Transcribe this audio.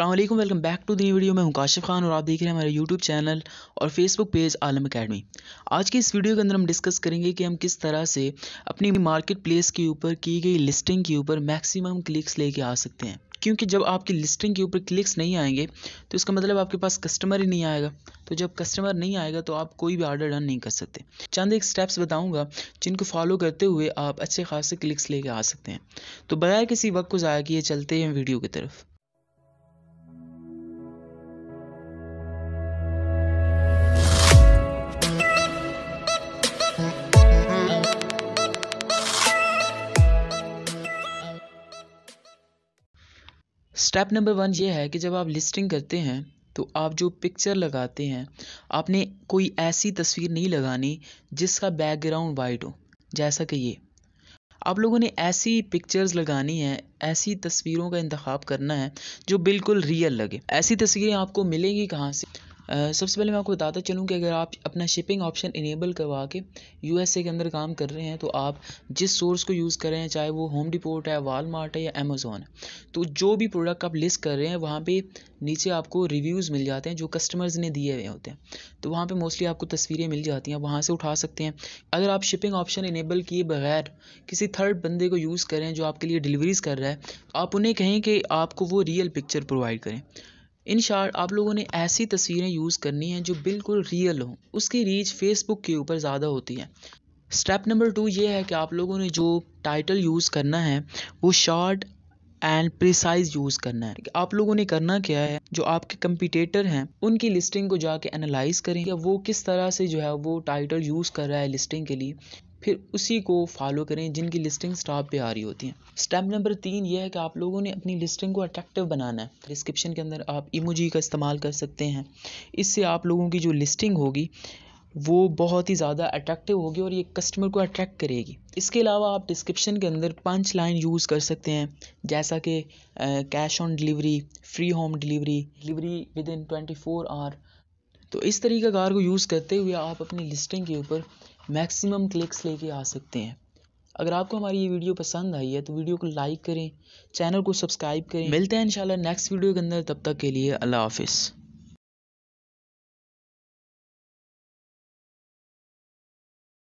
अल्लाम welcome back to the video मैं हूं काशिफ खान और आप देख रहे हैं हमारे यूट्यूब चैनल और फेसबुक पेज आलम अकेडमी आज की इस वीडियो के अंदर हम डिस्कस करेंगे कि हम किस तरह से अपनी मार्केट प्लेस के ऊपर की गई लिस्टिंग के ऊपर मैक्सिमम क्लिक्स लेके आ सकते हैं क्योंकि जब आपकी लिस्टिंग के ऊपर क्लिक्स नहीं आएंगे तो इसका मतलब आपके पास कस्टमर ही नहीं आएगा तो जब कस्टमर नहीं आएगा तो आप कोई भी ऑर्डर रन नहीं कर सकते चंद एक स्टेप्स बताऊंगा जिनको फॉलो करते हुए आप अच्छे खासे क्लिक्स लेके आ सकते हैं तो बगैर किसी वक्त को ज़ाया किए चलते हैं वीडियो की तरफ स्टेप नंबर वन ये है कि जब आप लिस्टिंग करते हैं तो आप जो पिक्चर लगाते हैं आपने कोई ऐसी तस्वीर नहीं लगानी जिसका बैकग्राउंड वाइट हो जैसा कि ये आप लोगों ने ऐसी पिक्चर्स लगानी है ऐसी तस्वीरों का इंतखब करना है जो बिल्कुल रियल लगे ऐसी तस्वीरें आपको मिलेंगी कहाँ से सबसे पहले मैं आपको बताता चलूँ कि अगर आप अपना शिपिंग ऑप्शन इनेबल करवा के यूएसए के अंदर काम कर रहे हैं तो आप जिस सोर्स को यूज़ कर रहे हैं चाहे वो होम डिपोर्ट है वालमार्ट है या अमेज़ोन है तो जो भी प्रोडक्ट आप लिस्ट कर रहे हैं वहाँ पे नीचे आपको रिव्यूज़ मिल जाते हैं जो कस्टमर्स ने दिए हुए होते हैं तो वहाँ पे मोस्टली आपको तस्वीरें मिल जाती हैं वहाँ से उठा सकते हैं अगर आप शिपिंग ऑप्शन इनेबल किए बगैर किसी थर्ड बंदे को यूज़ करें जो आपके लिए डिलीवरीज़ कर रहा है तो आप उन्हें कहें कि आपको वो रियल पिक्चर प्रोवाइड करें इन शार्ट आप लोगों ने ऐसी तस्वीरें यूज़ करनी है जो बिल्कुल रियल हों उसकी रीच फेसबुक के ऊपर ज़्यादा होती है स्टेप नंबर टू ये है कि आप लोगों ने जो टाइटल यूज़ करना है वो शार्ट एंड प्रिसाइज यूज़ करना है आप लोगों ने करना क्या है जो आपके कंपिटेटर हैं उनकी लिस्टिंग को जाके एनालाइज करें या वो किस तरह से जो है वो टाइटल यूज़ कर रहा है लिस्टिंग के लिए फिर उसी को फॉलो करें जिनकी लिस्टिंग्स टॉप पे आ रही होती हैं स्टेप नंबर तीन ये है कि आप लोगों ने अपनी लिस्टिंग को अट्रैक्टिव बनाना है डिस्क्रिप्शन के अंदर आप इमोजी का इस्तेमाल कर सकते हैं इससे आप लोगों की जो लिस्टिंग होगी वो बहुत ही ज़्यादा अट्रैक्टिव होगी और ये कस्टमर को अट्रैक्ट करेगी इसके अलावा आप डिस्क्रिप्शन के अंदर पंच लाइन यूज़ कर सकते हैं जैसा कि cash on delivery free home delivery delivery within twenty four hour तो इस तरीका कार को यूज़ करते हुए आप अपनी लिस्टिंग के ऊपर मैक्सिमम क्लिक्स लेके आ सकते हैं अगर आपको हमारी ये वीडियो पसंद आई है तो वीडियो को लाइक करें चैनल को सब्सक्राइब करें मिलते हैं इंशाल्लाह नेक्स्ट वीडियो के अंदर तब तक के लिए अल्लाह हाफिज़